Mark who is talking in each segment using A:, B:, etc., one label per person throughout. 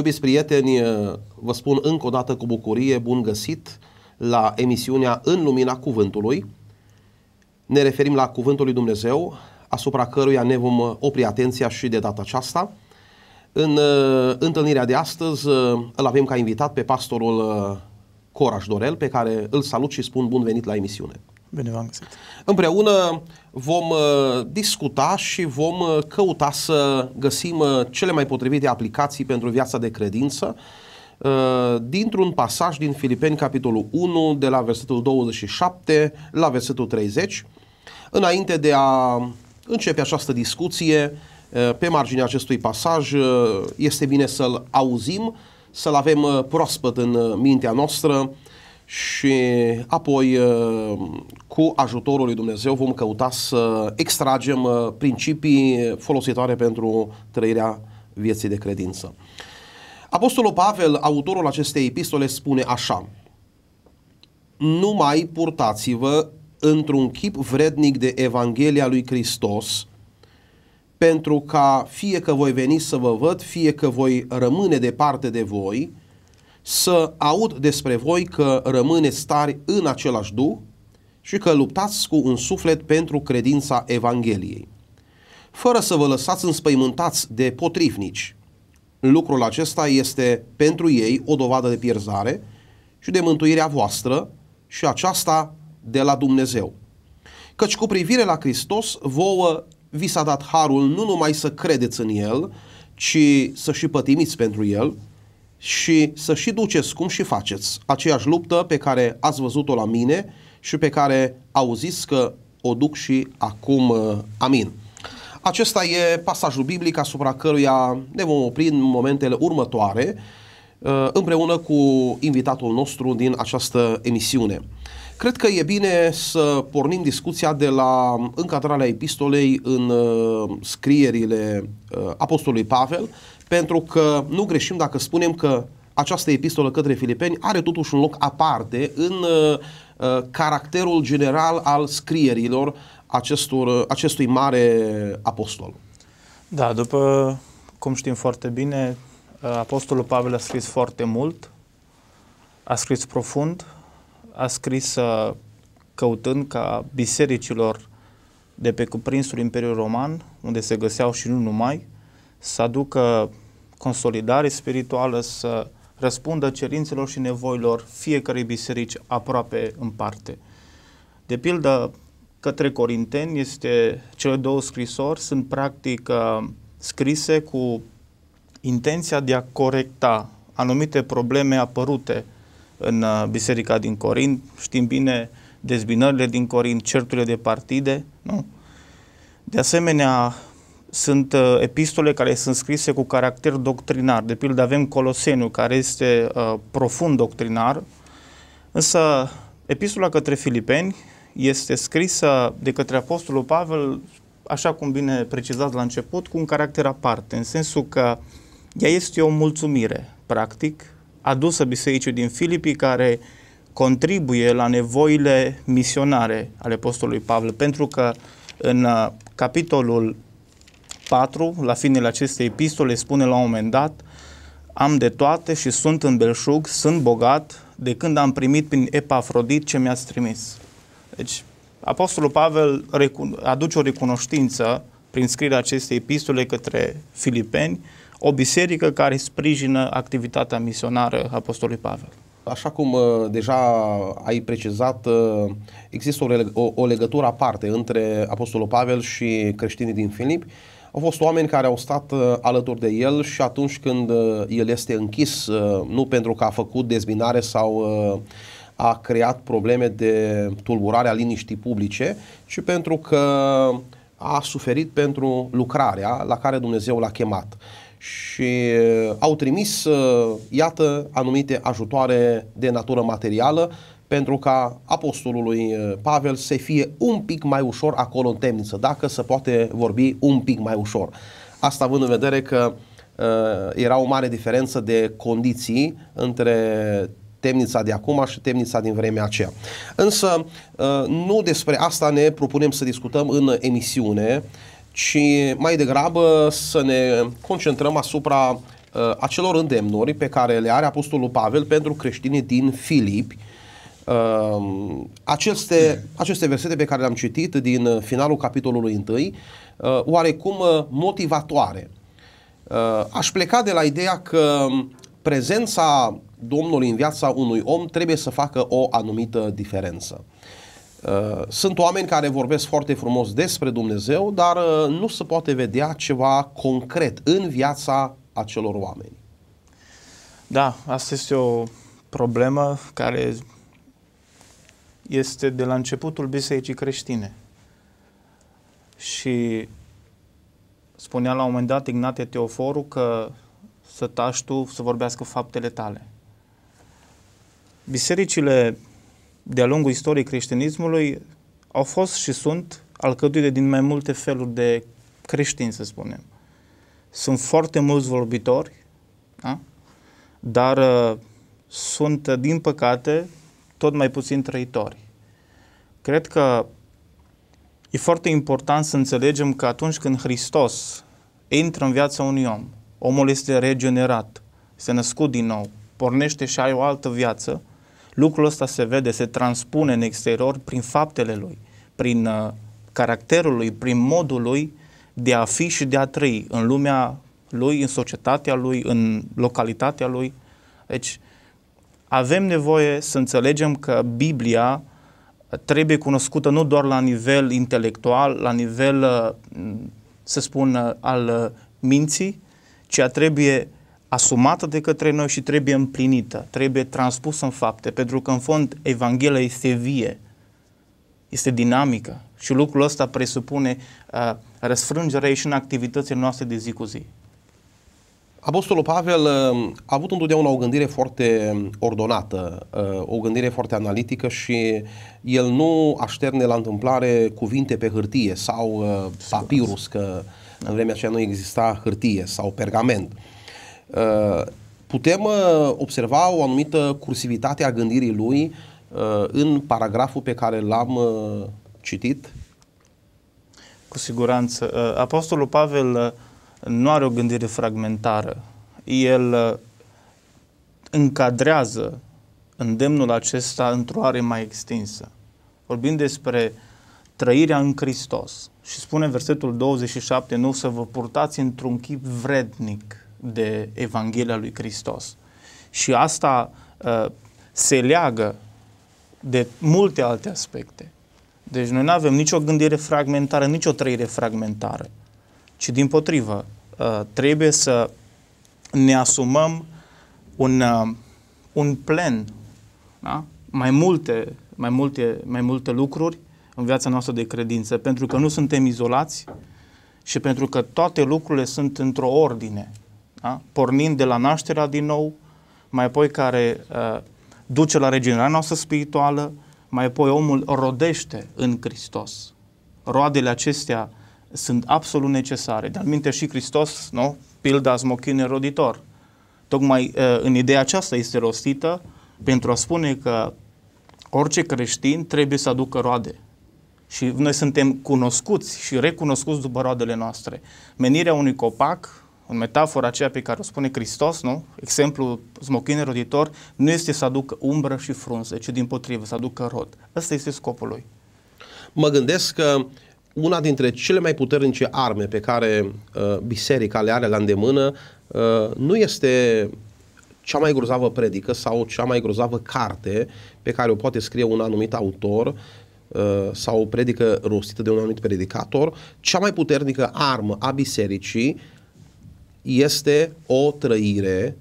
A: Iubiți prieteni, eh, vă spun încă o dată cu bucurie, bun găsit la emisiunea În Lumina Cuvântului. Ne referim la Cuvântul lui Dumnezeu, asupra căruia ne vom eh, opri atenția și de data aceasta. În eh, întâlnirea de astăzi îl avem ca invitat pe pastorul Coraș Dorel, pe care îl salut și spun bun venit la emisiune. Bine v-am găsit! Împreună vom uh, discuta și vom uh, căuta să găsim uh, cele mai potrivite aplicații pentru viața de credință dintr-un pasaj din Filipeni, capitolul 1, de la versetul 27 la versetul 30. Înainte de a începe această discuție pe marginea acestui pasaj, este bine să-l auzim, să-l avem proaspăt în mintea noastră, și apoi uh, cu ajutorul lui Dumnezeu vom căuta să extragem uh, principii folositoare pentru trăirea vieții de credință. Apostolul Pavel, autorul acestei epistole, spune așa Nu mai purtați-vă într-un chip vrednic de Evanghelia lui Hristos, pentru ca fie că voi veni să vă văd, fie că voi rămâne departe de voi, să aud despre voi că rămâneți tari în același duh și că luptați cu un suflet pentru credința Evangheliei, fără să vă lăsați înspăimântați de potrivnici. Lucrul acesta este pentru ei o dovadă de pierzare și de mântuirea voastră și aceasta de la Dumnezeu. Căci cu privire la Hristos, vouă vi s-a dat harul nu numai să credeți în El, ci să și pătimiți pentru El, și să și duceți cum și faceți aceeași luptă pe care ați văzut-o la mine și pe care auziți că o duc și acum. Uh, amin. Acesta e pasajul biblic asupra căruia ne vom opri în momentele următoare uh, împreună cu invitatul nostru din această emisiune. Cred că e bine să pornim discuția de la încadrarea epistolei în uh, scrierile Apostolului Pavel pentru că nu greșim dacă spunem că această epistolă către filipeni are totuși un loc aparte în uh, uh caracterul general al scrierilor acestor, uh, acestui mare apostol.
B: Da, după cum știm foarte bine, uh, apostolul Pavel a scris foarte mult, a scris profund, a scris căutând ca bisericilor de pe cuprinsul Imperiului Roman, unde se găseau și nu numai, să aducă consolidare spirituală, să răspundă cerințelor și nevoilor fiecarei biserici aproape în parte. De pildă, către Corinteni este cele două scrisori sunt practic uh, scrise cu intenția de a corecta anumite probleme apărute în uh, biserica din Corint. Știm bine dezbinările din Corint, certurile de partide, nu? De asemenea, sunt uh, epistole care sunt scrise cu caracter doctrinar. De pildă avem Coloseniu, care este uh, profund doctrinar, însă epistola către Filipeni este scrisă de către Apostolul Pavel, așa cum bine precizat la început, cu un caracter aparte, în sensul că ea este o mulțumire, practic, adusă bisericii din Filipii, care contribuie la nevoile misionare ale Apostolului Pavel, pentru că în uh, capitolul 4, la finele acestei epistole, spune la un moment dat, am de toate și sunt în belșug, sunt bogat, de când am primit prin Epafrodit ce mi-ați trimis. Deci, Apostolul Pavel aduce o recunoștință prin scrierea acestei epistole către filipeni, o biserică care sprijină activitatea misionară Apostolului Pavel.
A: Așa cum uh, deja ai precizat, uh, există o, legătură aparte între Apostolul Pavel și creștinii din Filip, au fost oameni care au stat uh, alături de el și atunci când uh, el este închis, uh, nu pentru că a făcut dezbinare sau uh, a creat probleme de tulburare a liniștii publice, ci pentru că a suferit pentru lucrarea la care Dumnezeu l-a chemat. Și uh, au trimis, uh, iată, anumite ajutoare de natură materială pentru ca apostolului eh, Pavel să fie un pic mai ușor acolo în temniță, dacă se poate vorbi un pic mai ușor. Asta având în vedere că uh, era o mare diferență de condiții între temnița de acum și temnița din vremea aceea. Însă uh, nu despre asta ne propunem să discutăm în emisiune, ci mai degrabă să ne concentrăm asupra uh, acelor îndemnuri pe care le are Apostolul Pavel pentru creștinii din Filipi, Ehm, aceste, aceste versete pe care le-am citit din uh, finalul capitolului 1, uh, oarecum uh, motivatoare. Aș pleca de la ideea că um, prezența Domnului în viața unui om trebuie să facă o anumită diferență. Sunt oameni care vorbesc foarte frumos despre Dumnezeu, dar nu se poate vedea ceva concret în viața acelor oameni. Da, asta este o problemă care
B: este de la începutul bisericii creștine. Și spunea la un moment dat Ignatie Teoforu că să tași tu să vorbească faptele tale. Bisericile de-a lungul istoriei creștinismului au fost și sunt alcătuite din mai multe feluri de creștini, să spunem. Sunt foarte mulți vorbitori, da? dar uh, sunt, uh, din păcate, tot mai puțin trăitori. Cred că e foarte important să înțelegem că atunci când Hristos intră în viața unui om, omul este regenerat, se născut din nou, pornește și ai o altă viață, lucrul ăsta se vede, se transpune în exterior prin faptele lui, prin uh, caracterul lui, prin modul lui de a fi și de a trăi în lumea lui, în societatea lui, în localitatea lui. Deci, avem nevoie să înțelegem că Biblia trebuie cunoscută nu doar la nivel intelectual, la nivel, uh, să spun, uh, al uh, minții, ci trebuie asumată de către noi și trebuie împlinită, trebuie transpusă în fapte, pentru că în fond Evanghelia este vie, este dinamică și lucrul ăsta presupune uh, răsfrângerea și în activitățile noastre de zi cu zi.
A: Apostolul Pavel uh, a avut întotdeauna o gândire foarte um, ordonată, uh, o gândire foarte analitică și el nu așterne la întâmplare cuvinte pe hârtie sau uh, papirus, că în vremea aceea nu exista hârtie sau pergament. Putem observa o anumită cursivitate a gândirii lui în paragraful pe care l-am citit? Cu siguranță.
B: Apostolul Pavel nu are o gândire fragmentară. El uh, încadrează îndemnul acesta într-o are mai extinsă. Vorbim despre trăirea în Hristos și spune versetul 27, nu să vă purtați într-un chip vrednic de Evanghelia lui Hristos. Și asta uh, se leagă de multe alte aspecte. Deci noi nu avem nicio gândire fragmentară, nicio trăire fragmentară ci din potrivă, uh, trebuie să ne asumăm un, uh, un plan, da? mai, multe, mai, multe, mai multe lucruri în viața noastră de credință, pentru că nu suntem izolați și pentru că toate lucrurile sunt într-o ordine, da? pornind de la nașterea din nou, mai apoi care uh, duce la regenerarea noastră spirituală, mai apoi omul rodește în Hristos. Roadele acestea sunt absolut necesare. De-al minte și Hristos, nu? pilda smochin roditor. Tocmai în ideea aceasta este rostită pentru a spune că orice creștin trebuie să aducă roade. Și noi suntem cunoscuți și recunoscuți după roadele noastre. Menirea unui copac, în metafora aceea pe care o spune Hristos, nu? exemplu smochin roditor, nu este să aducă umbră și frunze, ci din potrivă să aducă rod. Ăsta este scopul lui.
A: Mă gândesc că una dintre cele mai puternice arme pe care uh, biserica le are la îndemână uh, nu este cea mai grozavă predică sau cea mai grozavă carte pe care o poate scrie un anumit autor uh, sau o predică rostită de un anumit predicator. Cea mai puternică armă a bisericii este o trăire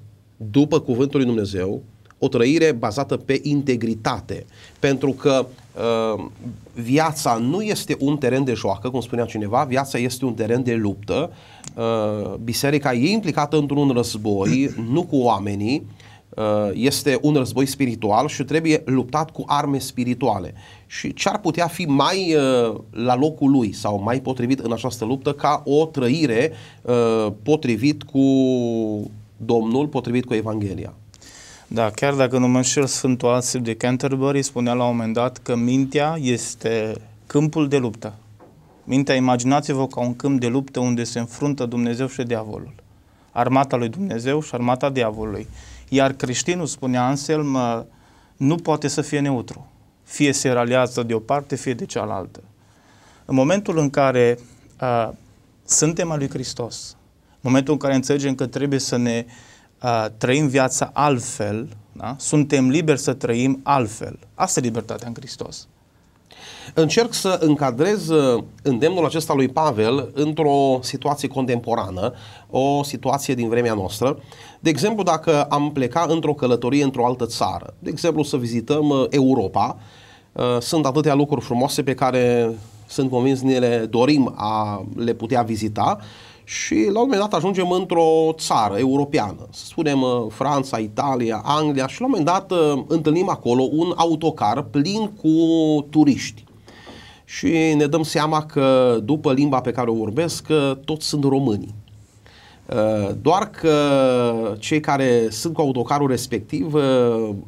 A: după cuvântul lui Dumnezeu, o trăire bazată pe integritate. Pentru că Uh, viața nu este un teren de joacă, cum spunea cineva, viața este un teren de luptă. Uh, biserica e implicată într-un război, nu cu oamenii, uh, este un război spiritual și trebuie luptat cu arme spirituale. Și ce ar putea fi mai la locul lui sau mai potrivit în această luptă ca o trăire potrivit cu Domnul, potrivit
B: cu Evanghelia? Da, chiar dacă nu mă înșel, Sfântul Asif de Canterbury spunea la un moment dat că mintea este câmpul de luptă. Mintea, imaginați-vă ca un câmp de luptă unde se înfruntă Dumnezeu și diavolul. Armata lui Dumnezeu și armata diavolului. Iar creștinul, spunea Anselm, nu poate să fie neutru. Fie se raliază de o parte, fie de cealaltă. În momentul în care a, uh, suntem al lui Hristos, în momentul în care înțelegem că trebuie să ne
A: trăim viața altfel, da? suntem liberi să trăim altfel. Asta e libertatea în Hristos. Încerc să încadrez uh, îndemnul acesta lui Pavel într-o situație contemporană, o situație din vremea noastră. De exemplu, dacă am pleca într-o călătorie într-o altă țară, de exemplu să vizităm uh, Europa, uh, sunt atâtea lucruri frumoase pe care sunt convins ne le dorim a le putea vizita, și la un moment dat ajungem într-o țară europeană, să spunem uh, Franța, Italia, Anglia și la un moment dat uh, întâlnim acolo un autocar plin cu turiști. Și ne dăm seama că după limba pe care o vorbesc, uh, toți sunt români. Doar că cei care sunt cu autocarul respectiv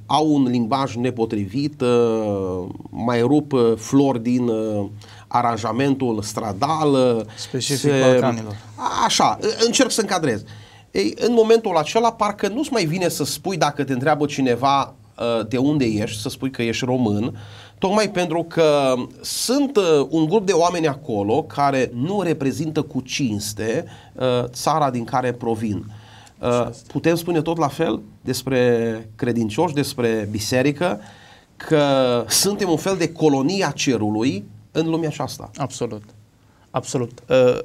A: au un limbaj nepotrivit, mai rup flori din aranjamentul stradal. Uh, Specific se, Balcanilor. Așa, încerc să încadrez. Ei, în momentul acela, parcă nu-ți mai vine să spui dacă te întreabă cineva uh, de unde ești, să spui că ești român, tocmai pentru că sunt uh, un grup de oameni acolo care nu reprezintă cu cinste țara din care provin. Putem spune tot la fel despre credincioși, despre biserică, că suntem un fel de colonia cerului în lumea aceasta. Absolut. Absolut. Uh,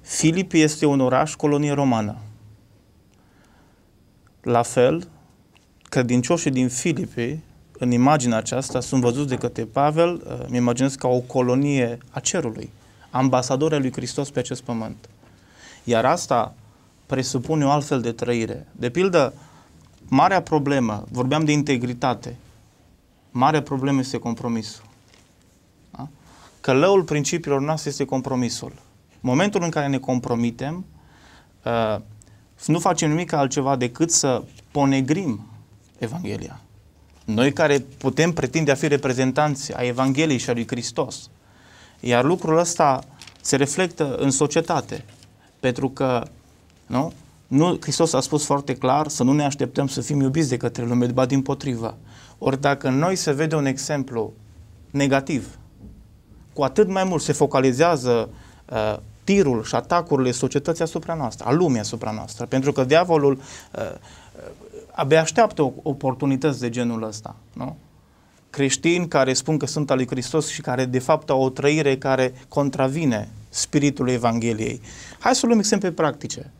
B: Filip este un oraș colonie romană. La fel, credincioșii din Filipi, în imaginea aceasta, sunt văzuți de către Pavel, uh, mi imaginez ca o colonie a cerului, ambasadorul lui Hristos pe acest pământ. Iar asta presupune o altfel de trăire. De pildă, marea problemă, vorbeam de integritate, marea problemă este compromisul. Călăul principiilor noastre este compromisul. Momentul în care ne compromitem, uh, nu facem nimic altceva decât să ponegrim Evanghelia. Noi care putem pretinde a fi reprezentanți a Evangheliei și a lui Hristos. Iar lucrul ăsta se reflectă în societate. Pentru că nu? Nu, Hristos a spus foarte clar să nu ne așteptăm să fim iubiți de către lume, ba din potrivă. Ori dacă noi se vede un exemplu negativ cu atât mai mult se focalizează uh, tirul și atacurile societății asupra noastră, a lumii asupra noastră, pentru că diavolul uh, uh abia așteaptă oportunități de genul ăsta, nu? Creștini care spun că sunt al lui Hristos și care de fapt au o trăire care contravine spiritul Evangheliei. Hai să luăm exemple practice.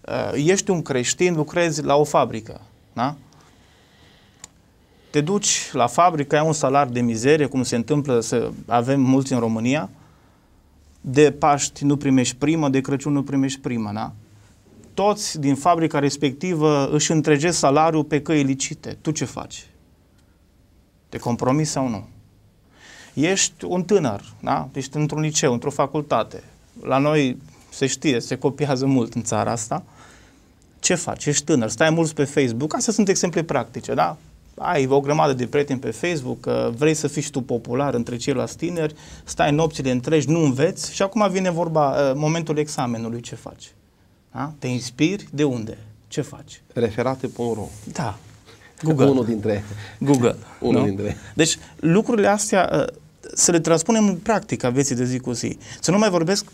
B: Uh, ești un creștin, lucrezi la o fabrică, da? Te duci la fabrică, ai un salar de mizerie, cum se întâmplă să avem mulți în România, de Paști nu primești primă, de Crăciun nu primești primă, da? Toți din fabrica respectivă își întregesc salariul pe căi licite. Tu ce faci? Te compromis sau nu? Ești un tânăr, da? Ești într-un liceu, într-o facultate. La noi se știe, se copiază mult în țara asta. Ce faci? Ești tânăr, stai mulți pe Facebook. Astea sunt exemple practice, da? ai o grămadă de prieteni pe Facebook, că vrei să fii și tu popular între ceilalți tineri, stai în nopțile întregi, nu înveți și acum vine vorba, uh, momentul examenului, ce faci? Da? Te inspiri? De unde? Ce faci? Referate pe Referate.ro Da. Google. Unul dintre. Google. Unul nu? dintre. Deci lucrurile astea uh, să le transpunem în a vieții de zi cu zi. Să nu mai vorbesc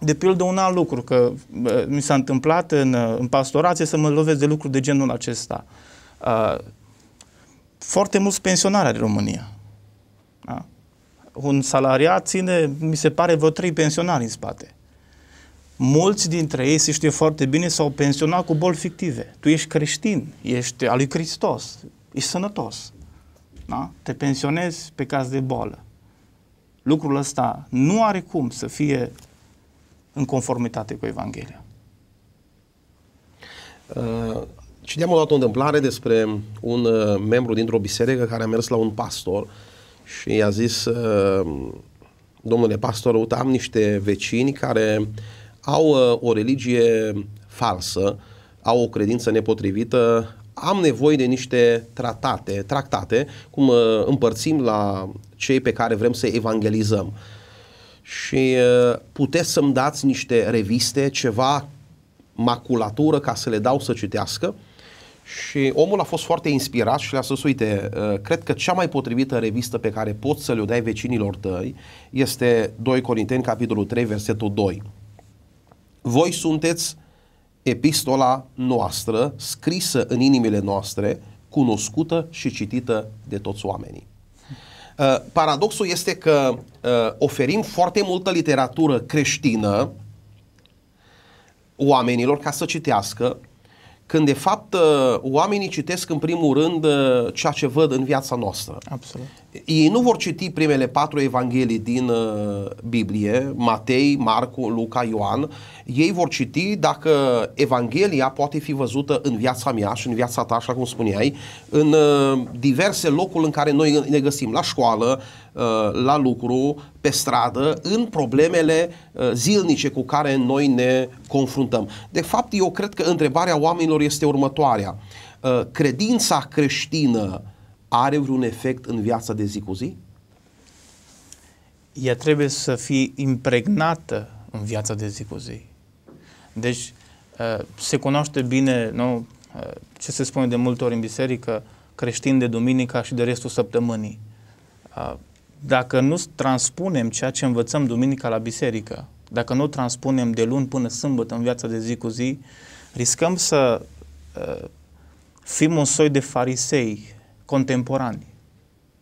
B: de pildă un alt lucru, că uh, mi s-a întâmplat în, în pastorație să mă lovesc de lucruri de genul acesta foarte mulți pensionari în România. Da? Un salariat ține, mi se pare, vreo trei pensionari în spate. Mulți dintre ei, se știe foarte bine, s-au pensionat cu boli fictive. Tu ești creștin, ești al lui Hristos, ești sănătos. Da? Te pensionezi pe caz de boală. Lucrul ăsta nu are cum să fie în
A: conformitate
B: cu Evanghelia.
A: Uh, Citeam o dată o întâmplare despre un uh, membru dintr-o biserică care a mers la un pastor și i-a zis, uh, domnule pastor, uite, am niște vecini care au uh, o religie falsă, au o credință nepotrivită, am nevoie de niște tratate, tractate, cum uh, împărțim la cei pe care vrem să evangelizăm. Și uh, puteți să-mi dați niște reviste, ceva maculatură ca să le dau să citească? Și omul a fost foarte inspirat și le-a spus, uite, uh, cred că cea mai potrivită revistă pe care poți să le dai vecinilor tăi este 2 Corinteni, capitolul 3, versetul 2. Voi sunteți epistola noastră, scrisă în inimile noastre, cunoscută și citită de toți oamenii. Uh, paradoxul este că uh, oferim foarte multă literatură creștină oamenilor ca să citească, când de fapt uh, oamenii citesc în primul rând uh, ceea ce văd în viața noastră. Absolut ei nu vor citi primele patru evanghelii din uh, Biblie, Matei, Marcu, Luca, Ioan, ei vor citi dacă Evanghelia poate fi văzută în viața mea și în viața ta, așa cum spuneai, în uh, diverse locuri în care noi ne găsim, la școală, uh, la lucru, pe stradă, în problemele zilnice cu care noi ne confruntăm. De fapt, eu cred că întrebarea oamenilor este următoarea. Credința creștină are vreun efect în viața de zi cu zi?
B: Ea trebuie să fie impregnată în viața de zi cu zi. Deci, uh, se cunoaște bine nu, uh, ce se spune de multe ori în biserică, creștin de duminica și de restul săptămânii. Uh, dacă nu transpunem ceea ce învățăm duminica la biserică, dacă nu transpunem de luni până sâmbătă în viața de zi cu zi, riscăm să fim un soi de farisei contemporani.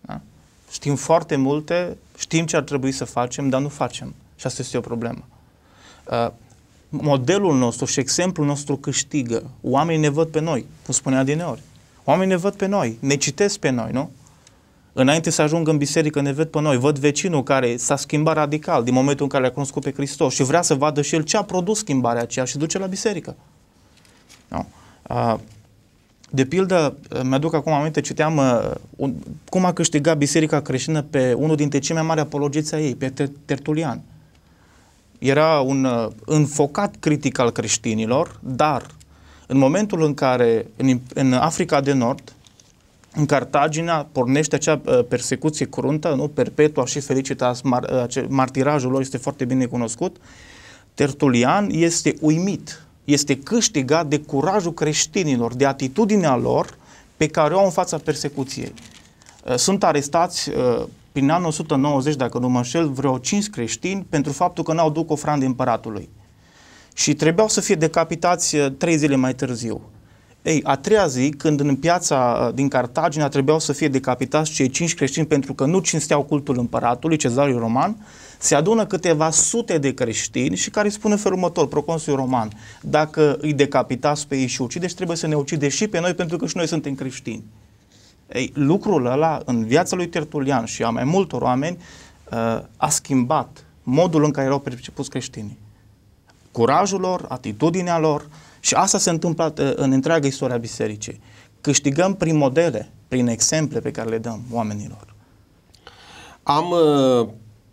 B: Da? Știm foarte multe, știm ce ar trebui să facem, dar nu facem. Și asta este o problemă. Uh, modelul nostru și exemplul nostru câștigă. Oamenii ne văd pe noi, cum spunea adineori. Oamenii ne văd pe noi, ne citesc pe noi, nu? Înainte să ajungă în biserică, ne văd pe noi. Văd vecinul care s-a schimbat radical din momentul în care a cunoscut pe Hristos și vrea să vadă și el ce a produs schimbarea aceea și duce la biserică. Nu? Uh, de pildă, mi-aduc acum aminte, citeam uh, un, cum a câștigat Biserica Creștină pe unul dintre cei mai mari apologiți a ei, pe Tertulian. Era un uh, înfocat critic al creștinilor, dar în momentul în care în, în Africa de Nord, în Cartagina, pornește acea uh, persecuție cruntă, nu perpetua și fericită, mar, uh, martirajul lor este foarte bine cunoscut, Tertulian este uimit este câștigat de curajul creștinilor, de atitudinea lor pe care o au în fața persecuției. Uh, sunt arestați uh, prin anul 190, dacă nu mă înșel, vreo 5 creștini pentru faptul că n-au duc ofrande împăratului. Și trebuiau să fie decapitați uh, trei zile mai târziu. Ei, a treia zi, când în piața uh, din Cartagina trebuiau să fie decapitați cei cinci creștini pentru că nu cinsteau cultul împăratului, cezariu roman, se adună câteva sute de creștini și care spune felul următor, proconsul roman, dacă îi decapitați pe ei și ucideți, trebuie să ne ucide și pe noi pentru că și noi suntem creștini. Ei, lucrul ăla în viața lui Tertulian și a mai multor oameni uh, a schimbat modul în care erau percepuți creștinii. Curajul lor, atitudinea lor, uh, și asta se întâmplă uh, în întreaga istoria bisericii. Câștigăm prin modele, prin exemple pe care le dăm oamenilor.
A: Am uh,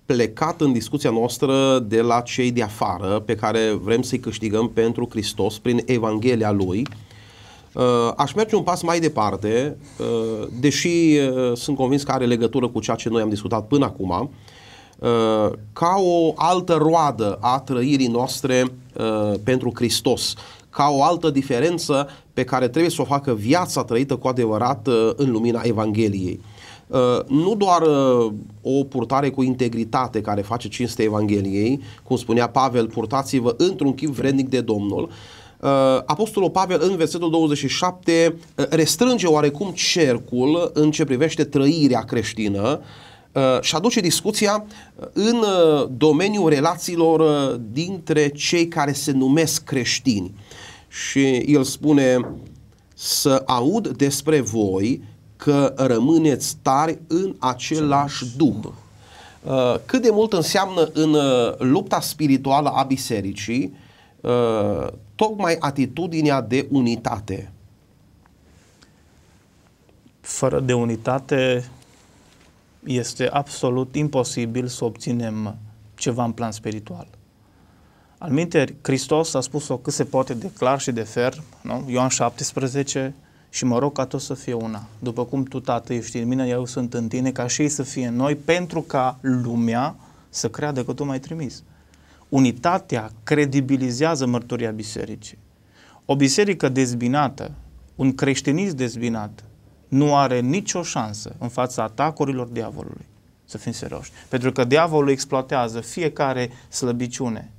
A: plecat în discuția noastră de la cei de afară pe care vrem să-i câștigăm pentru Hristos prin Evanghelia Lui. Uh, aș merge un pas mai departe, deși sunt convins că are legătură cu ceea ce noi am discutat până acum, ca o altă roadă a trăirii noastre pentru Hristos ca o altă diferență pe care trebuie să o facă viața trăită cu adevărat uh, în lumina Evangheliei. Uh, nu doar uh, o purtare cu integritate care face cinste Evangheliei, cum spunea Pavel, purtați-vă într-un chip vrednic de Domnul, Apostolul Pavel în versetul 27 restrânge oarecum cercul în ce privește trăirea creștină și aduce discuția în domeniul relațiilor dintre cei care se numesc creștini și el spune să aud despre voi că rămâneți tari în același duh. Uh, cât de mult înseamnă în uh, lupta spirituală a bisericii uh, tocmai atitudinea de unitate? Fără de unitate este absolut
B: imposibil să obținem ceva în plan spiritual. Alminte, Hristos a spus-o cât se poate de clar și de ferm, nu? Ioan 17, și mă rog ca tot să fie una. După cum tu, Tată, ești în mine, eu sunt în tine, ca și ei să fie în noi, pentru ca lumea să creadă că tu m-ai trimis. Unitatea credibilizează mărturia bisericii. O biserică dezbinată, un creștinism dezbinat, nu are nicio șansă în fața atacurilor diavolului. Să fim serioși. Pentru că diavolul exploatează fiecare slăbiciune,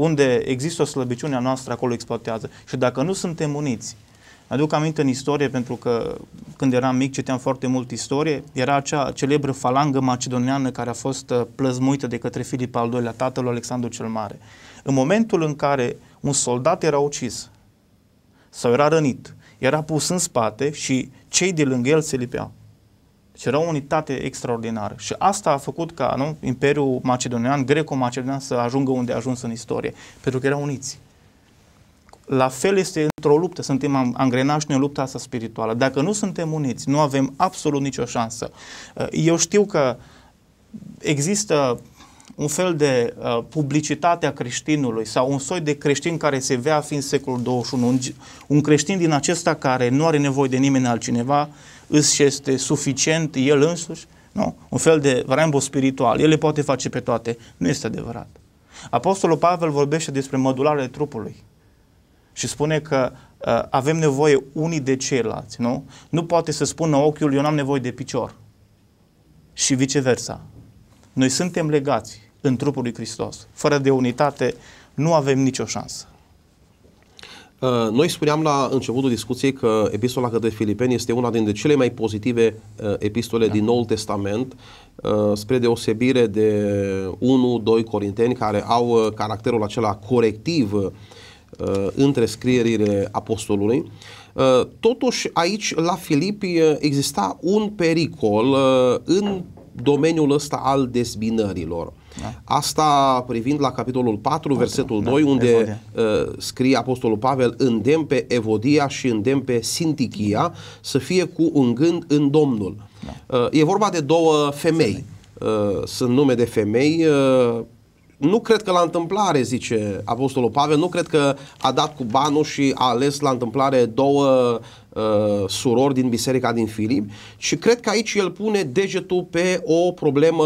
B: unde există o slăbiciune a noastră, acolo exploatează. Și dacă nu suntem uniți, aduc aminte în istorie, pentru că când eram mic citeam foarte mult istorie, era acea celebră falangă macedoniană care a fost uh, plăzmuită de către Filip al II-lea, tatăl Alexandru cel Mare. În momentul în care un soldat era ucis sau era rănit, era pus în spate și cei de lângă el se lipeau. Deci era o unitate extraordinară. Și asta a făcut ca nu, Imperiul Macedonian, greco-macedonian, să ajungă unde a ajuns în istorie. Pentru că erau uniți. La fel este într-o luptă, suntem angrenași în lupta asta spirituală. Dacă nu suntem uniți, nu avem absolut nicio șansă. Eu știu că există un fel de uh, publicitate a creștinului sau un soi de creștin care se vea fiind secolul 21, un, un creștin din acesta care nu are nevoie de nimeni altcineva, își este suficient el însuși, nu? un fel de Rambo spiritual, el le poate face pe toate, nu este adevărat. Apostolul Pavel vorbește despre modularea trupului și spune că uh, avem nevoie unii de ceilalți, nu? Nu poate să spună ochiul, eu n-am nevoie de picior și viceversa. Noi suntem legați în trupul lui Hristos. Fără de unitate nu avem nicio șansă.
A: Uh, noi spuneam la începutul discuției că epistola către Filipeni este una dintre cele mai pozitive uh, epistole da. din Noul Testament, uh, spre deosebire de 1-2 Corinteni care au caracterul acela corectiv între scrierile apostolului. Totuși, aici, la Filipi, exista un pericol în domeniul ăsta al dezbinărilor. Da. Asta privind la capitolul 4, Poate, versetul da, 2, unde uh, scrie Apostolul Pavel, îndemn pe Evodia și îndemn pe Sintichia să fie cu un gând în Domnul. Da. Uh, e vorba de două femei. femei. Uh, sunt nume de femei uh, nu cred că la întâmplare, zice Apostolul Pavel, nu cred că a dat cu banul și a ales la întâmplare două uh, surori din biserica din Filip, și cred că aici el pune degetul pe o problemă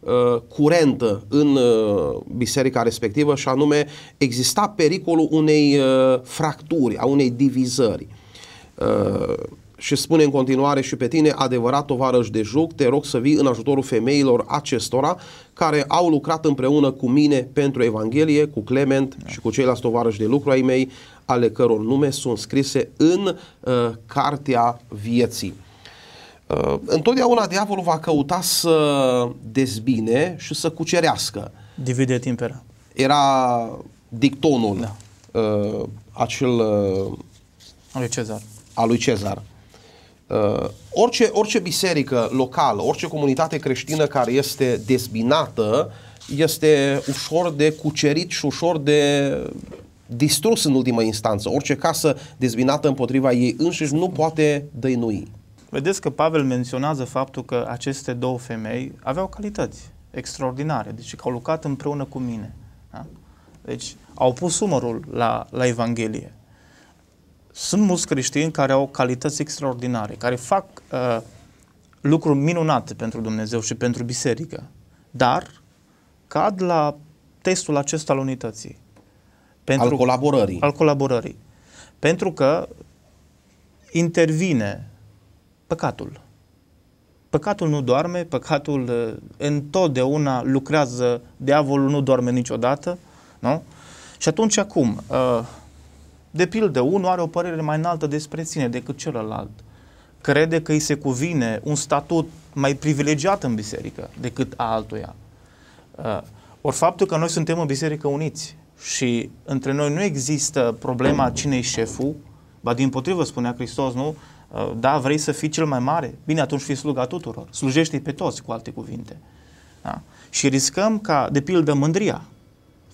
A: uh, curentă în uh, biserica respectivă și anume exista pericolul unei uh, fracturi, a unei divizări. Uh, și spune în continuare și pe tine, adevărat tovarăș de joc, te rog să vii în ajutorul femeilor acestora care au lucrat împreună cu mine pentru Evanghelie, cu Clement da. și cu ceilalți tovarăși de lucru ai mei, ale căror nume sunt scrise în uh, Cartea Vieții. Uh, întotdeauna diavolul va căuta să dezbine și să cucerească. Divide timpera. Era dictonul da. uh, acel... Uh, al lui Cezar. A lui Cezar. Uh, orice, orice biserică locală, orice comunitate creștină care este dezbinată, este ușor de cucerit și ușor de distrus în ultimă instanță. Orice casă dezbinată împotriva ei înșiși nu poate dăinui.
B: Vedeți că Pavel menționează faptul că aceste două femei aveau calități extraordinare, deci că au lucrat împreună cu mine. Da? Deci au pus umărul la, la Evanghelie. Sunt mulți creștini care au calități extraordinare, care fac uh, lucruri minunate pentru Dumnezeu și pentru biserică, dar cad la testul acesta al unității. Pentru, al colaborării. Al colaborării. Pentru că intervine păcatul. Păcatul nu doarme, păcatul uh, întotdeauna lucrează, diavolul nu doarme niciodată, nu? Și atunci acum, uh, de pildă, unul are o părere mai înaltă despre sine decât celălalt. Crede că îi se cuvine un statut mai privilegiat în biserică decât a altuia. Uh, ori faptul că noi suntem în biserică uniți și între noi nu există problema cine i șeful, ba din potrivă spunea Hristos, nu? Uh, da, vrei să fii cel mai mare? Bine, atunci fii sluga tuturor. Slujește-i pe toți, cu alte cuvinte. Da? Și riscăm ca, de pildă, mândria.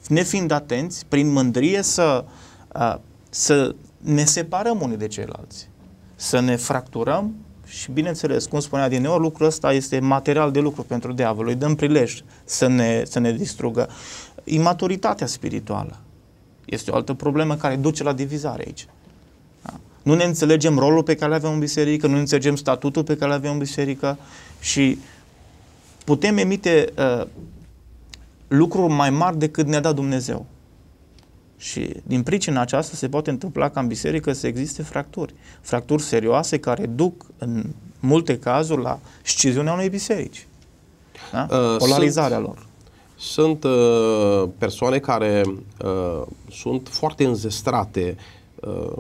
B: Nefiind atenți, prin mândrie să uh, să ne separăm unii de ceilalți, să ne fracturăm și bineînțeles, cum spunea din nou lucrul ăsta este material de lucru pentru diavolul, îi dăm prilej să ne, să ne distrugă. Imaturitatea spirituală este o altă problemă care duce la divizare aici. Da? Nu ne înțelegem rolul pe care avem în biserică, nu ne înțelegem statutul pe care avem în biserică și putem emite uh, lucruri mai mari decât ne-a dat Dumnezeu. Și din pricina aceasta se poate întâmpla ca în biserică să existe fracturi. Fracturi serioase care duc în multe cazuri la sciziunea unei biserici. Da?
A: Uh, Polarizarea sunt, lor. Sunt uh, persoane care uh, sunt foarte înzestrate uh,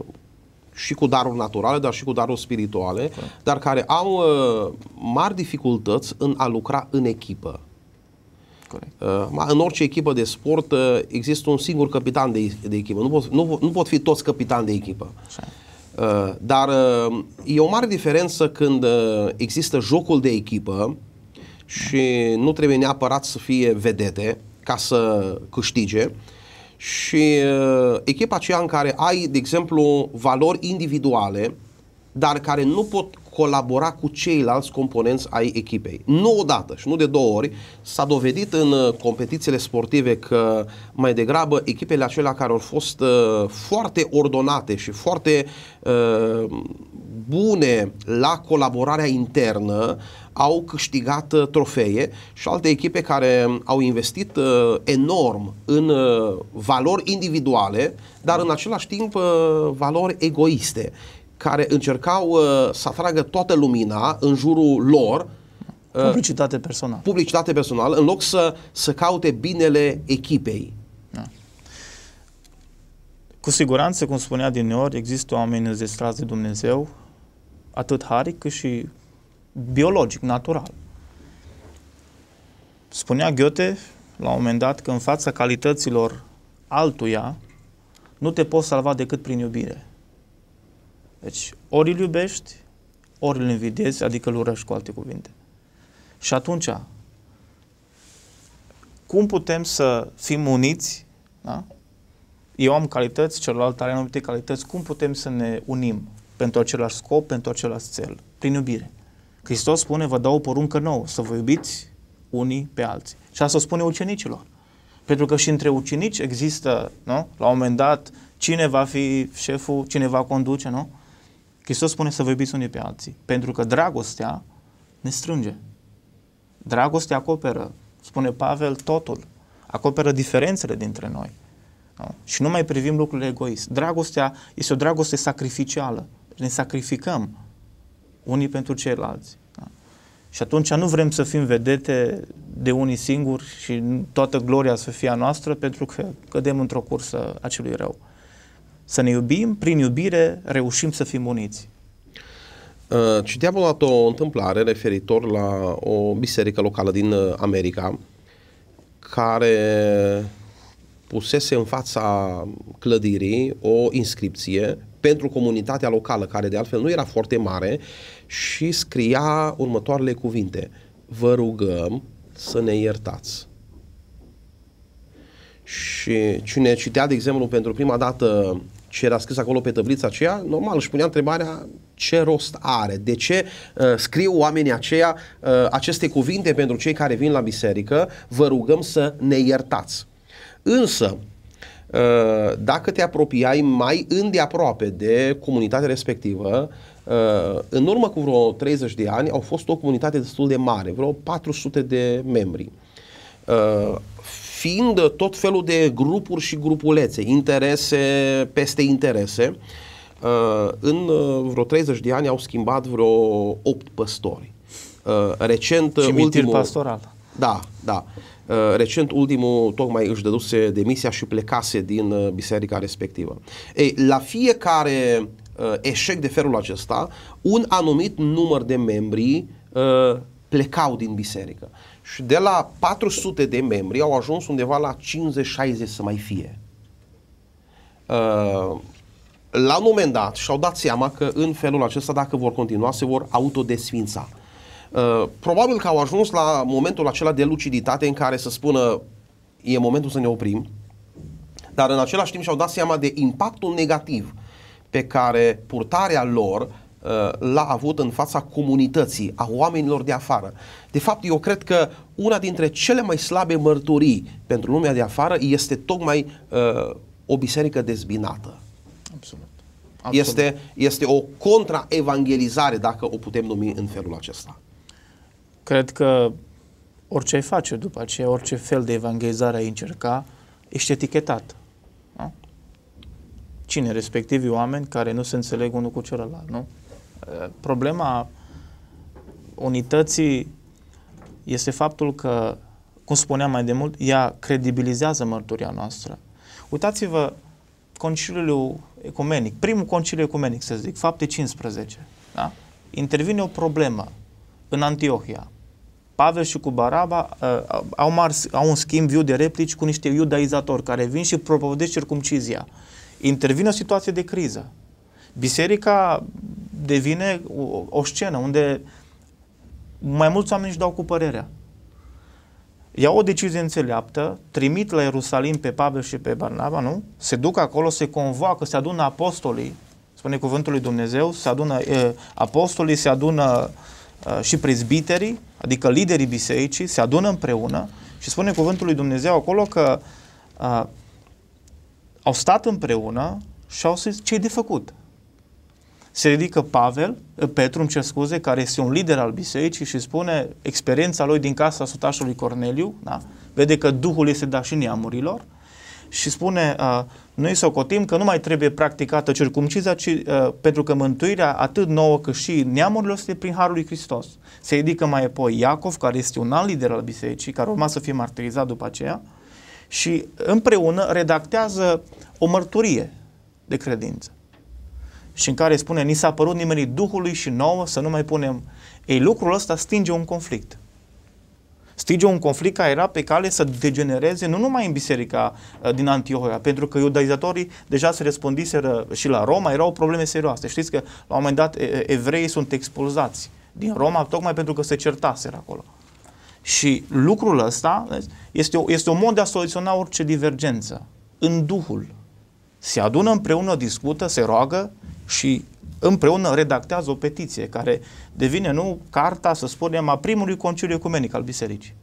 A: și cu daruri naturale, dar și cu daruri spirituale, okay. dar care au uh, mari dificultăți în a lucra în echipă. Corect. Uh, în orice echipă de sport uh, există un singur capitan de, de echipă. Nu pot, nu, nu pot fi toți capitani de echipă. Așa. Uh, dar uh, e o mare diferență când uh, există jocul de echipă și nu trebuie neapărat să fie vedete ca să câștige și uh, echipa aceea în care ai, de exemplu, valori individuale, dar care nu pot colabora cu ceilalți componenți ai echipei. Nu odată și nu de două ori s-a dovedit în uh, competițiile sportive că mai degrabă echipele acelea care au fost uh, foarte ordonate și foarte uh, bune la colaborarea internă au câștigat uh, trofee și alte echipe care au investit uh, enorm în valori individuale, dar în același timp valori egoiste care încercau uh, să atragă toată lumina în jurul lor. Uh, publicitate personală. Publicitate personală, în loc să, să caute binele echipei.
B: Da. Cu siguranță, cum spunea din ori, există oameni înzestrați de Dumnezeu, atât haric cât și biologic, natural. Spunea Goethe la un moment dat că în fața calităților altuia nu te poți salva decât prin iubire. Deci ori îl iubești, ori îl invidiezi, adică îl urăști cu alte cuvinte. Și atunci, cum putem să fim uniți? Da? Eu am calități, celălalt are anumite calități. Cum putem să ne unim pentru același scop, pentru același cel? Prin iubire. Hristos spune, vă dau o poruncă nouă, să vă iubiți unii pe alții. Și asta spune ucenicilor. Pentru că și între ucenici există, nu? La un moment dat, cine va fi șeful, cine va conduce, nu? Hristos spune să vă iubiți unii pe alții, pentru că dragostea ne strânge. Dragostea acoperă, spune Pavel, totul. Acoperă diferențele dintre noi. Nu? Și nu mai privim lucrurile egoist. Dragostea este o dragoste sacrificială. Deci ne sacrificăm unii pentru ceilalți. Da? Și atunci nu vrem să fim vedete de unii singuri și toată gloria să fie a noastră pentru că cădem într-o cursă
A: acelui rău. Să ne iubim, prin iubire reușim să fim uniți. Uh, Citeam o dată o întâmplare referitor la o biserică locală din uh, America care pusese în fața clădirii o inscripție pentru comunitatea locală, care de altfel nu era foarte mare, și scria următoarele cuvinte. Vă rugăm să ne iertați. Și cine citea, de exemplu, pentru prima dată ce era scris acolo pe tăblița aceea, normal își punea întrebarea ce rost are, de ce uh, scriu oamenii aceia uh, aceste cuvinte pentru cei care vin la biserică, vă rugăm să ne iertați. Însă, uh, dacă te apropiai mai îndeaproape de comunitatea respectivă, uh, în urmă cu vreo 30 de ani au fost o comunitate destul de mare, vreo 400 de membri. Uh, fiind uh, tot felul de grupuri și grupulețe, interese peste interese, uh, în uh, vreo 30 de ani au schimbat vreo 8 păstori. Recent, Cimitir ultimul... pastoral. Da, da. Recent, ultimul tocmai își dăduse demisia și plecase din biserica respectivă. Ei, la fiecare eșec de felul acesta, un anumit număr de membri plecau din biserică și de la 400 de membri au ajuns undeva la 50-60 să mai fie. Uh, la un moment dat și-au dat seama că în felul acesta, dacă vor continua, se vor autodesfința. Uh, probabil că au ajuns la momentul acela de luciditate în care să spună e momentul să ne oprim, dar în același timp și-au dat seama de impactul negativ pe care purtarea lor l-a avut în fața comunității, a oamenilor de afară. De fapt, eu cred că una dintre cele mai slabe mărturii pentru lumea de afară este tocmai uh, o biserică dezbinată. Absolut. Absolut. Este, este o contraevangelizare, dacă o putem numi în felul acesta.
B: Cred că orice ai face după aceea, orice fel de evangelizare ai încerca, ești etichetat. Cine? Respectivii oameni care nu se înțeleg unul cu celălalt, nu? problema unității este faptul că, cum spuneam mai de mult, ea credibilizează mărturia noastră. Uitați-vă conciliul ecumenic, primul conciliu ecumenic, să zic, fapte 15, da? intervine o problemă în Antiohia. Pavel și cu Baraba uh, au, mars, au un schimb viu de replici cu niște iudaizatori care vin și propovădesc circumcizia. Intervine o situație de criză. Biserica devine o, o scenă unde mai mulți oameni își dau cu părerea. Iau o decizie înțeleaptă, trimit la Ierusalim pe Pavel și pe Barnaba, nu? Se duc acolo, se convoacă, se adună apostolii, spune cuvântul lui Dumnezeu, se adună e, apostolii, se adună e, și prezbiterii, adică liderii bisericii, se adună împreună și spune cuvântul lui Dumnezeu acolo că a, au stat împreună și au zis ce e de făcut se ridică Pavel, eh, Petru, îmi cer scuze, care este un lider al bisericii și spune experiența lui din casa sutașului Corneliu, da? vede că Duhul este dat și neamurilor și spune, uh, noi să cotim că nu mai trebuie practicată circumciza, ci, uh, pentru că mântuirea atât nouă cât și neamurilor este prin Harul lui Hristos. Se ridică mai apoi Iacov, care este un alt lider al bisericii, care urma să fie martirizat după aceea, și împreună redactează o mărturie de credință și în care spune, ni s-a părut nimeni. Duhului și nouă să nu mai punem. Ei, lucrul ăsta stinge un conflict. Stinge un conflict care era pe cale să degenereze nu numai în biserica ă, din Antiohia, pentru că iudaizatorii deja se răspândiseră și la Roma, erau probleme serioase. Știți că la un moment dat evreii sunt expulzați din Roma tocmai pentru că se certaseră acolo. Și lucrul ăsta este, o, este un mod de a soluționa orice divergență în Duhul. Se adună împreună, discută, se roagă, și împreună redactează o petiție care devine, nu, carta, să spunem, a primului conciliu ecumenic al bisericii.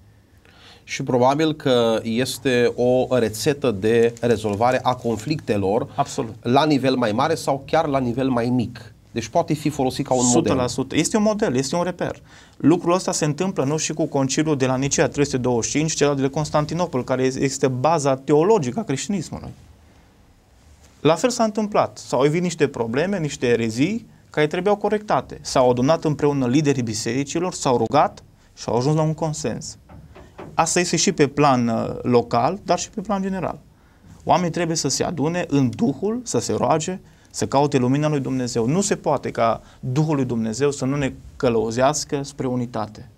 A: Și probabil că este o rețetă de rezolvare a conflictelor Absolut. la nivel mai mare sau chiar la nivel mai mic. Deci poate fi folosit ca un 100%. model. Este un model, este un reper. Lucrul ăsta se întâmplă nu și cu conciliul de la Nicea
B: 325, cel de Constantinopol, care este baza teologică a creștinismului. La fel s-a întâmplat. S-au evit niște probleme, niște erezii care trebuiau corectate. S-au adunat împreună liderii bisericilor, s-au rugat și au ajuns la un consens. Asta este și pe plan uh, local, dar și pe plan general. Oamenii trebuie să se adune în Duhul, să se roage, să caute lumina lui Dumnezeu. Nu se poate ca Duhul lui Dumnezeu să nu ne călăuzească spre unitate.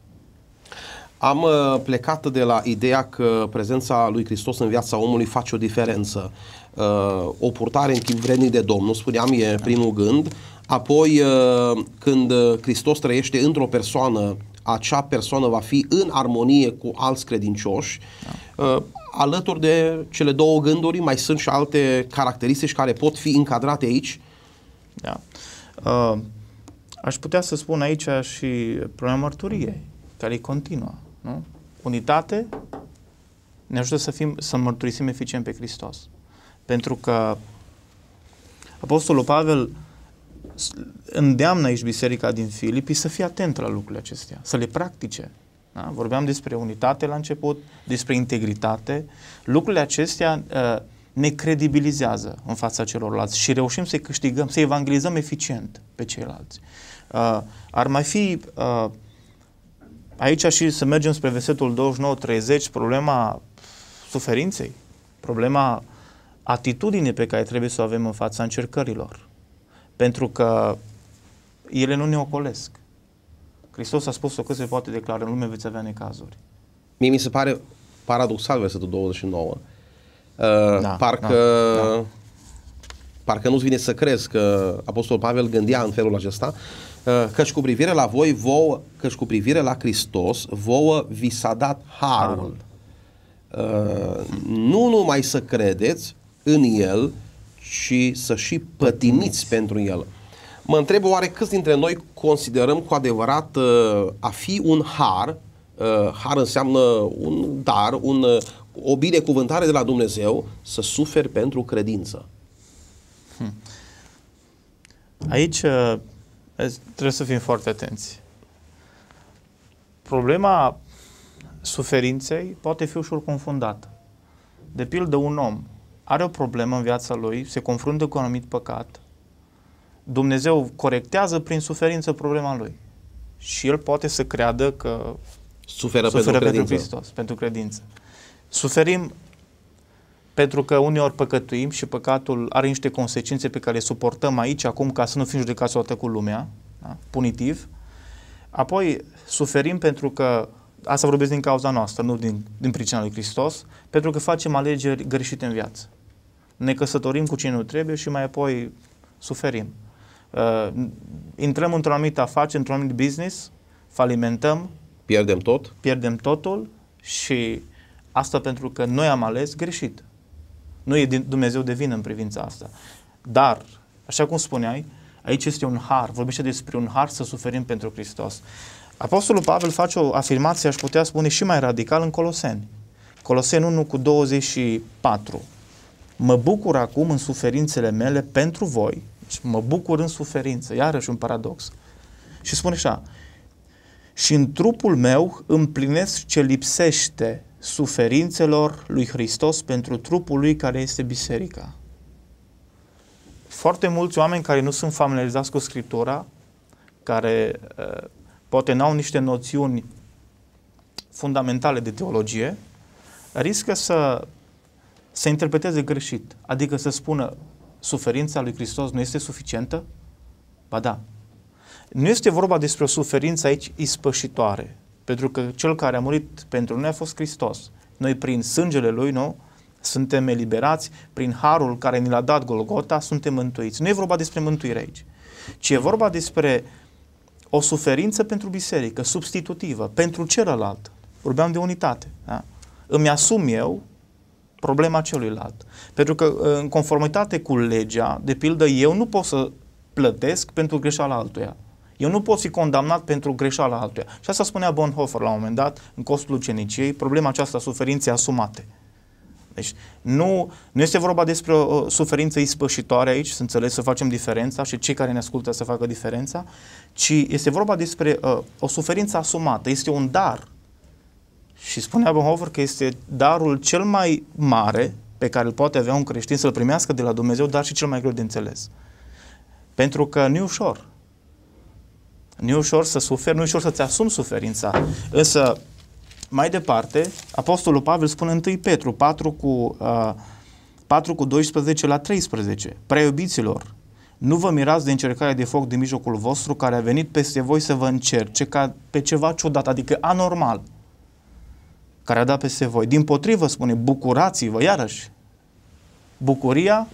A: Am uh, plecat de la ideea că prezența lui Hristos în viața omului face o diferență. Uh, o purtare în timp vrednic de Domnul, spuneam, e primul gând. Apoi, uh, când Hristos trăiește într-o persoană, acea persoană va fi în armonie cu alți credincioși. Da. Uh, alături de cele două gânduri, mai sunt și alte caracteristici care pot fi încadrate aici. Da. Uh, aș
B: putea să spun aici și problema mărturiei, care e continuă. Nu? Unitate ne ajută să, fim, să mărturisim eficient pe Hristos. Pentru că Apostolul Pavel îndeamnă aici biserica din Filipii să fie atentă la lucrurile acestea, să le practice. Da? Vorbeam despre unitate la început, despre integritate. Lucrurile acestea uh, ne credibilizează în fața celorlalți și reușim să-i câștigăm, să evangelizăm eficient pe ceilalți. Uh, ar mai fi uh, aici și să mergem spre versetul 29-30, problema suferinței, problema atitudine pe care trebuie să o avem în fața încercărilor. Pentru că ele nu ne ocolesc. Hristos a spus-o că se poate declara, în lume veți avea necazuri.
A: Mie mi se pare paradoxal versetul 29. Uh, da, parcă, da, da. parcă nu-ți vine să crezi că Apostol Pavel gândea în felul acesta uh, căci cu privire la voi, vouă, căci cu privire la Hristos, vouă vi s-a dat harul. harul. Uh, nu numai să credeți, în el, și să și pătimiți pentru el. Mă întreb oare câți dintre noi considerăm cu adevărat uh, a fi un har, uh, har înseamnă un dar, un, uh, o binecuvântare de la Dumnezeu, să suferi pentru credință.
B: Hmm. Aici uh, trebuie să fim foarte atenți. Problema suferinței poate fi ușor confundată. De pildă, un om are o problemă în viața lui, se confruntă cu un anumit păcat, Dumnezeu corectează prin suferință problema lui. Și el poate să creadă că suferă, suferă pentru, pentru Hristos, pentru credință. Suferim pentru că uneori păcătuim și păcatul are niște consecințe pe care le suportăm aici, acum, ca să nu fim judecați odată cu lumea, da? punitiv. Apoi suferim pentru că, asta vorbesc din cauza noastră, nu din, din pricina lui Hristos, pentru că facem alegeri greșite în viață ne căsătorim cu cine nu trebuie și mai apoi suferim. Uh, intrăm într-o anumită afacere, într-un anumit business, falimentăm. Pierdem tot? Pierdem totul și asta pentru că noi am ales greșit. Nu e din Dumnezeu de vină în privința asta. Dar, așa cum spuneai, aici este un har, vorbește despre un har să suferim pentru Hristos. Apostolul Pavel face o afirmație, aș putea spune, și mai radical în Coloseni. Coloseni 1 cu 24 mă bucur acum în suferințele mele pentru voi, deci mă bucur în suferință, iarăși un paradox. Și spune așa, și în trupul meu împlinesc ce lipsește suferințelor lui Hristos pentru trupul lui care este biserica. Foarte mulți oameni care nu sunt familiarizați cu Scriptura, care uh, poate n-au niște noțiuni fundamentale de teologie, riscă să să interpreteze greșit, adică să spună suferința lui Hristos nu este suficientă? Ba da. Nu este vorba despre o suferință aici ispășitoare, pentru că cel care a murit pentru noi a fost Hristos. Noi prin sângele lui, nu? Suntem eliberați prin harul care ni l-a dat Golgota, suntem mântuiți. Nu e vorba despre mântuire aici, ci e vorba despre o suferință pentru biserică, substitutivă, pentru celălalt. Vorbeam de unitate. Da? Îmi asum eu problema celuilalt. Pentru că uh, în conformitate cu legea, de pildă, eu nu pot să plătesc pentru greșeala altuia. Eu nu pot fi condamnat pentru greșeala altuia. Și asta spunea Bonhoeffer la un moment dat, în costul uceniciei, problema aceasta suferinței asumate. Deci nu, nu este vorba despre o suferință ispășitoare aici, să înțelegi, să facem diferența și cei care ne ascultă să facă diferența, ci este vorba despre uh, o suferință asumată, este un dar și spunea Bonhoeffer că este darul cel mai mare pe care îl poate avea un creștin să-l primească de la Dumnezeu, dar și cel mai greu de înțeles. Pentru că nu e ușor. Nu e ușor să suferi, nu e ușor să-ți asumi suferința. Însă, mai departe, Apostolul Pavel spune întâi Petru 4 cu, uh, 4 cu 12 la 13. Preobiților, nu vă mirați de încercarea de foc din mijlocul vostru care a venit peste voi să vă încerce ca pe ceva ciudat, adică anormal care a dat peste voi. Din potrivă spune, bucurați-vă, iarăși, bucuria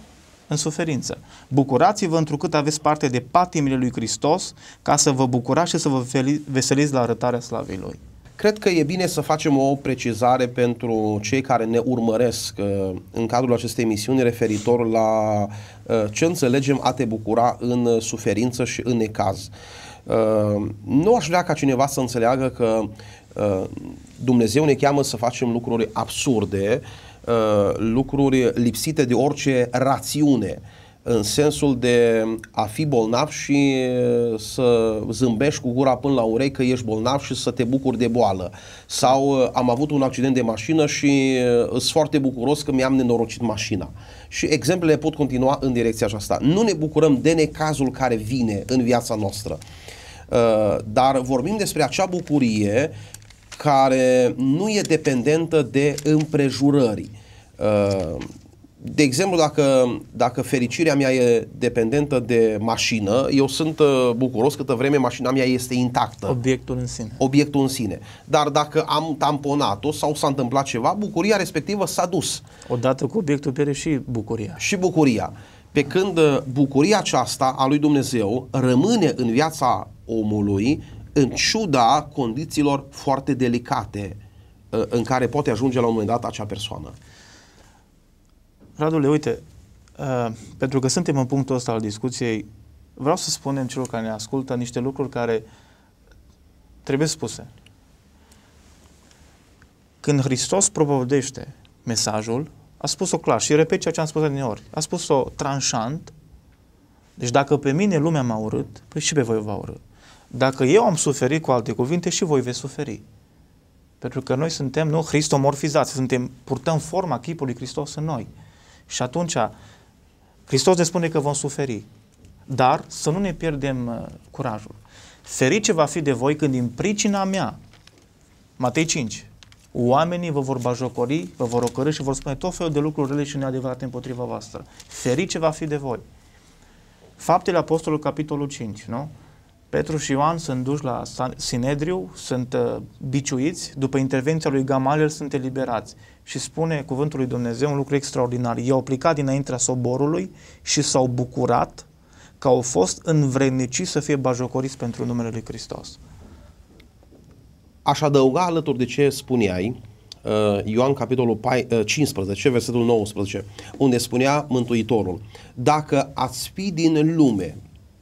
B: în suferință. Bucurați-vă întrucât aveți parte de patimile lui Hristos ca să vă bucurați și să vă veseliți la arătarea slavei Lui.
A: Cred că e bine să facem o precizare pentru cei care ne urmăresc uh, în cadrul acestei emisiuni referitor la uh, ce înțelegem a te bucura în suferință și în necaz. Uh, nu aș vrea ca cineva să înțeleagă că Dumnezeu ne cheamă să facem lucruri absurde, uh, lucruri lipsite de orice rațiune, în sensul de a fi bolnav și uh, să zâmbești cu gura până la urechi că ești bolnav și să te bucuri de boală. Sau uh, am avut un accident de mașină și sunt foarte bucuros că mi-am nenorocit mașina. Și exemplele pot continua în direcția aceasta. Nu ne bucurăm de necazul care vine în viața noastră dar vorbim despre acea bucurie care nu e dependentă de împrejurări. Uh, de exemplu, dacă, dacă fericirea mea e dependentă de mașină, eu sunt uh, bucuros câtă vreme mașina mea este intactă. Obiectul în sine. Obiectul în sine. Dar dacă am tamponat-o sau s-a întâmplat ceva, bucuria respectivă s-a dus. Odată cu obiectul pierde și bucuria. Și bucuria. Pe când uh, bucuria aceasta a lui Dumnezeu rămâne în viața omului în ciuda condițiilor foarte delicate uh, în care poate ajunge la un moment dat acea persoană.
B: Radule, uite, uh, pentru că suntem în punctul ăsta al discuției, vreau să spunem celor care ne ascultă niște lucruri care trebuie spuse. Când Hristos propovădește mesajul, a spus-o clar și repet ceea ce am spus de ori. A spus-o tranșant, deci dacă pe mine lumea m-a urât, păi și pe voi v-a urât. Dacă eu am suferit, cu alte cuvinte, și voi veți suferi. Pentru că noi suntem, nu, hristomorfizați, suntem, purtăm forma chipului Hristos în noi. Și atunci, Hristos ne spune că vom suferi, dar să nu ne pierdem uh, curajul. Ferice va fi de voi când din pricina mea, Matei 5, oamenii vă vor bajocori, vă vor ocărâ și vor spune tot felul de lucruri rele și neadevărate împotriva voastră. Ferice va fi de voi. Faptele Apostolului, capitolul 5, nu? Petru și Ioan sunt duși la Sinedriu, sunt uh, biciuiți, după intervenția lui Gamaliel sunt eliberați. Și spune cuvântul lui Dumnezeu un lucru extraordinar. I-au plecat dinaintea soborului și s-au bucurat că au fost învrednici să fie bajocoriți pentru numele lui
A: Hristos. Aș adăuga alături de ce spuneai, uh, Ioan capitolul 15, uh, versetul 19, unde spunea Mântuitorul, dacă ați fi din lume,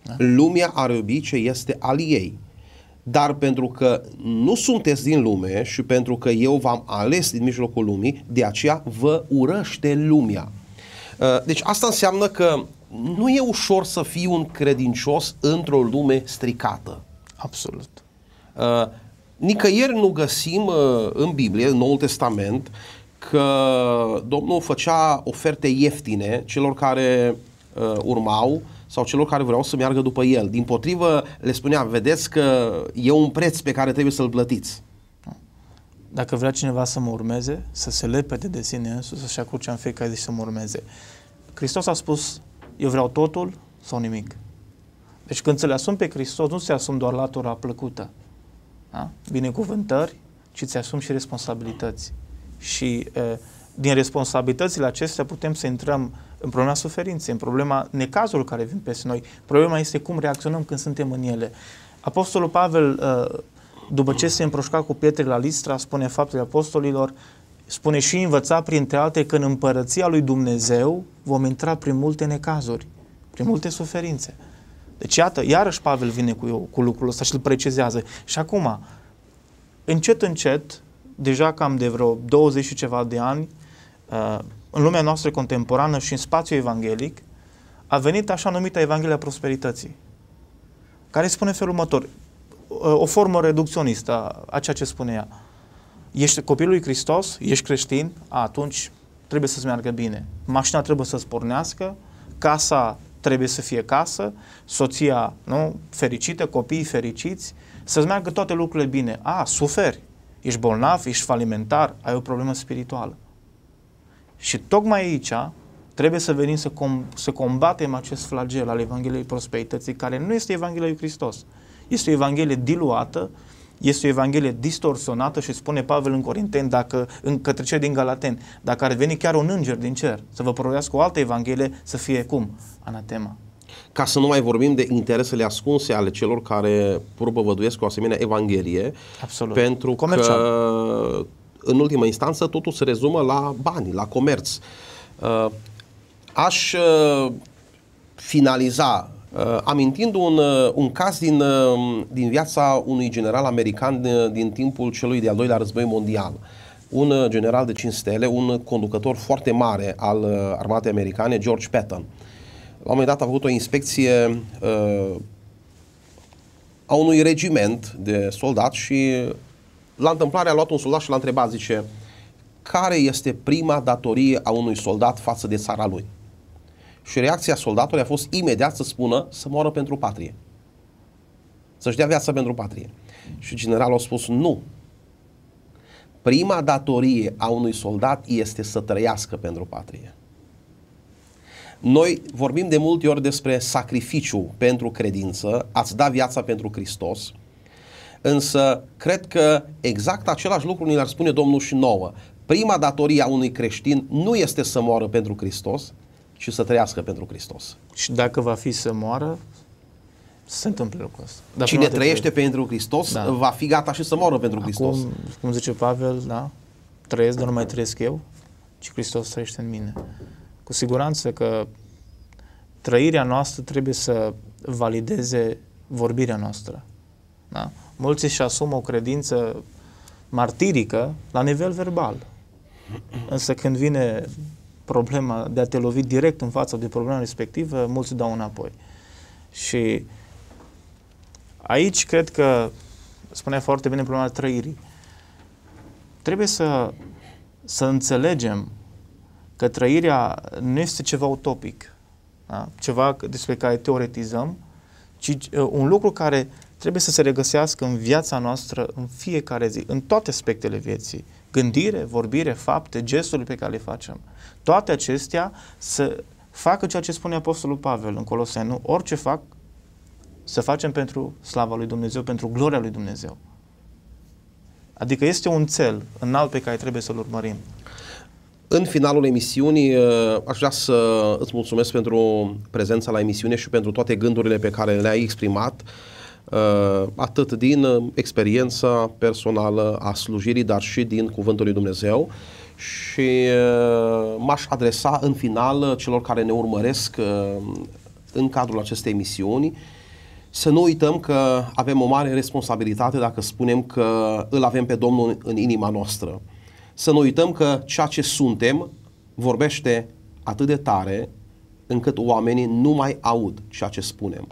A: da. Lumea are ce este al ei. Dar pentru că nu sunteți din lume și pentru că eu v-am ales din mijlocul lumii, de aceea vă urăște lumea. Uh, deci asta înseamnă că nu e ușor să fii un credincios într-o lume stricată. Absolut. Uh, nicăieri nu găsim uh, în Biblie, în Noul Testament, că Domnul făcea oferte ieftine celor care urmau uh, sau celor care vreau să meargă după el. Din potrivă, le spunea, vedeți că e un preț pe care trebuie să-l plătiți.
B: Dacă vrea cineva să mă urmeze, să se lepede de sine însuși, să-și acurce în fiecare zi să mă urmeze. Hristos a spus, eu vreau totul sau nimic. Deci când ți-l asumi pe Hristos, nu se asumi doar latura plăcută. Da? Binecuvântări, ci ți asumi și responsabilități. Și e, din responsabilitățile acestea putem să intrăm în problema suferinței, în problema necazului care vin peste noi. Problema este cum reacționăm când suntem în ele. Apostolul Pavel, uh, după ce se împroșca cu Pietre la Listra, spune faptele apostolilor, spune și învăța printre alte că în împărăția lui Dumnezeu vom intra prin multe necazuri, prin multe suferințe. Deci iată, iarăși Pavel vine cu, eu, cu lucrul ăsta și îl precizează. Și acum, încet, încet, deja cam de vreo 20 și ceva de ani, uh, în lumea noastră contemporană și în spațiul evanghelic, a venit așa numită Evanghelia Prosperității, care spune felul următor, o formă reducționistă a ceea ce spune ea. Ești copilul lui Hristos, ești creștin, atunci trebuie să-ți meargă bine. Mașina trebuie să-ți pornească, casa trebuie să fie casă, soția nu, fericită, copiii fericiți, să-ți meargă toate lucrurile bine. A, suferi, ești bolnav, ești falimentar, ai o problemă spirituală. Și tocmai aici trebuie să venim să, com- să combatem acest flagel al Evangheliei Prosperității, care nu este Evanghelia lui Hristos. Este o Evanghelie diluată, este o Evanghelie distorsionată și spune Pavel în Corinteni, dacă, în, către cei din Galaten, dacă ar veni chiar un înger din cer să vă provească o altă Evanghelie, să fie cum? Anatema.
A: Ca să nu mai vorbim de interesele ascunse ale celor care propovăduiesc o asemenea Evanghelie.
B: Absolut. Pentru Comercial.
A: că în ultima instanță, totul se rezumă la bani, la comerț. Uh, aș uh, finaliza uh, amintind un, uh, un caz din, uh, din viața unui general american din, uh, din timpul celui de-al doilea război mondial. Un uh, general de 5 stele, un conducător foarte mare al uh, armatei americane, George Patton. La un moment dat a avut o inspecție uh, a unui regiment de soldați și la întâmplare a luat un soldat și l-a întrebat, zice, care este prima datorie a unui soldat față de țara lui? Și reacția soldatului a fost imediat să spună să moară pentru patrie. Să-și dea viața pentru patrie. Și generalul a spus nu. Prima datorie a unui soldat este să trăiască pentru patrie. Noi vorbim de multe ori despre sacrificiu pentru credință, ați da viața pentru Hristos, Însă cred că exact același lucru ni l-ar spune Domnul și nouă. Prima datorie a unui creștin nu este să moară pentru Hristos, ci să trăiască pentru Hristos.
B: Și dacă va fi să moară, se întâmplă lucrul ăsta. Dar Cine trăiește trebuie.
A: pentru Hristos da. va
B: fi gata și să moară pentru Acum, Hristos. Cum zice Pavel, da? Trăiesc, dar nu mai trăiesc eu, ci Hristos trăiește în mine. Cu siguranță că trăirea noastră trebuie să valideze vorbirea noastră. Da? Mulți își asumă o credință martirică la nivel verbal. Însă când vine problema de a te lovi direct în fața de problema respectivă, mulți dau înapoi. Și aici cred că spunea foarte bine problema trăirii. Trebuie să, să înțelegem că trăirea nu este ceva utopic, da? ceva despre care teoretizăm, ci uh, un lucru care trebuie să se regăsească în viața noastră în fiecare zi, în toate aspectele vieții. Gândire, vorbire, fapte, gesturi pe care le facem. Toate acestea să facă ceea ce spune Apostolul Pavel în Colosenu, orice fac, să facem pentru slava lui Dumnezeu, pentru
A: gloria lui Dumnezeu. Adică este un cel înalt pe care trebuie să-l urmărim. În finalul emisiunii, ă, aș vrea să îți mulțumesc pentru prezența la emisiune și pentru toate gândurile pe care le-ai exprimat. Uh, atât din uh, experiența personală a slujirii, dar și din Cuvântul lui Dumnezeu și uh, m-aș adresa în final celor care ne urmăresc în cadrul acestei emisiuni să nu uităm că avem o mare responsabilitate dacă spunem că îl avem pe Domnul în inima noastră. Să nu uităm că ceea ce suntem vorbește atât de tare încât oamenii nu mai aud ceea ce spunem.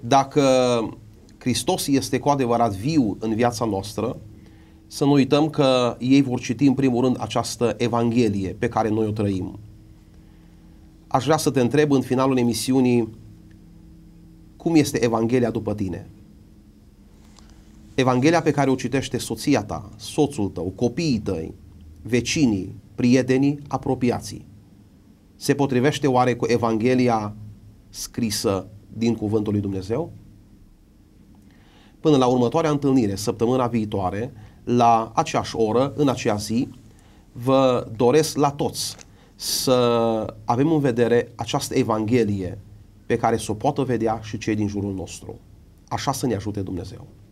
A: Dacă Hristos este cu adevărat viu în viața noastră, să nu uităm că ei vor citi în primul rând această Evanghelie pe care noi o trăim. Aș vrea să te întreb în finalul emisiunii, cum este Evanghelia după tine? Evanghelia pe care o citește soția ta, soțul tău, copiii tăi, vecinii, prietenii, apropiații. Se potrivește oare cu Evanghelia scrisă din Cuvântul lui Dumnezeu. Până la următoarea întâlnire, săptămâna viitoare, la aceeași oră, în aceea zi, vă doresc la toți să avem în vedere această Evanghelie pe care să o poată vedea și cei din jurul nostru. Așa să ne ajute Dumnezeu.